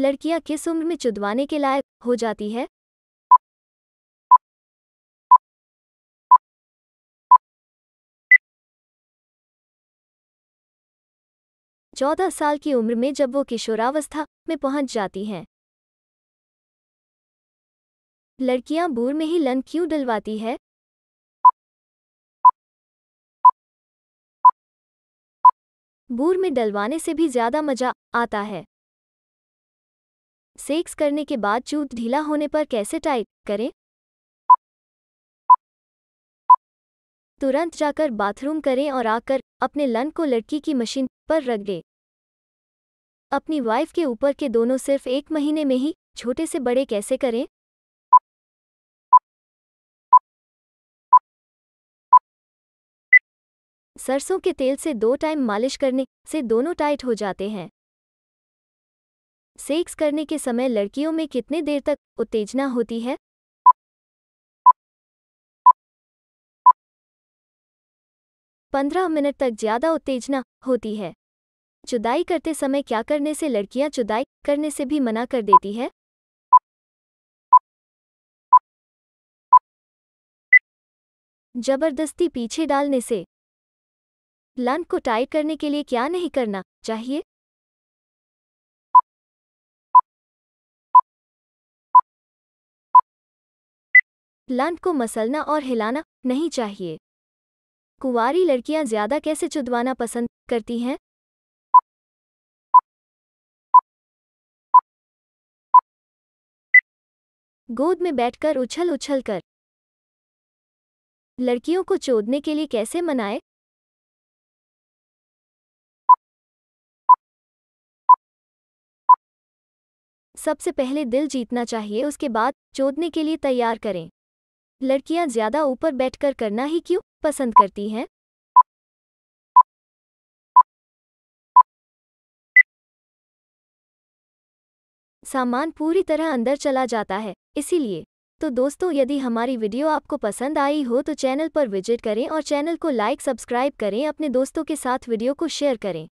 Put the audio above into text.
लड़कियां किस उम्र में चुदवाने के लायक हो जाती है चौदह साल की उम्र में जब वो किशोरावस्था में पहुंच जाती हैं लड़कियां बूर में ही लन क्यों डलवाती है बूर में डलवाने से भी ज्यादा मजा आता है सेक्स करने के बाद चूत ढीला होने पर कैसे टाइट करें तुरंत जाकर बाथरूम करें और आकर अपने लन को लड़की की मशीन पर रख दें अपनी वाइफ के ऊपर के दोनों सिर्फ एक महीने में ही छोटे से बड़े कैसे करें सरसों के तेल से दो टाइम मालिश करने से दोनों टाइट हो जाते हैं सेक्स करने के समय लड़कियों में कितने देर तक उत्तेजना होती है पंद्रह मिनट तक ज्यादा उत्तेजना होती है चुदाई करते समय क्या करने से लड़कियां चुदाई करने से भी मना कर देती है जबरदस्ती पीछे डालने से लंग को टाइट करने के लिए क्या नहीं करना चाहिए लंट को मसलना और हिलाना नहीं चाहिए कुंवारी लड़कियां ज्यादा कैसे चुदवाना पसंद करती हैं गोद में बैठकर उछल उछल कर लड़कियों को चोदने के लिए कैसे मनाए सबसे पहले दिल जीतना चाहिए उसके बाद चोदने के लिए तैयार करें लड़कियां ज्यादा ऊपर बैठकर करना ही क्यों पसंद करती हैं सामान पूरी तरह अंदर चला जाता है इसीलिए तो दोस्तों यदि हमारी वीडियो आपको पसंद आई हो तो चैनल पर विजिट करें और चैनल को लाइक सब्सक्राइब करें अपने दोस्तों के साथ वीडियो को शेयर करें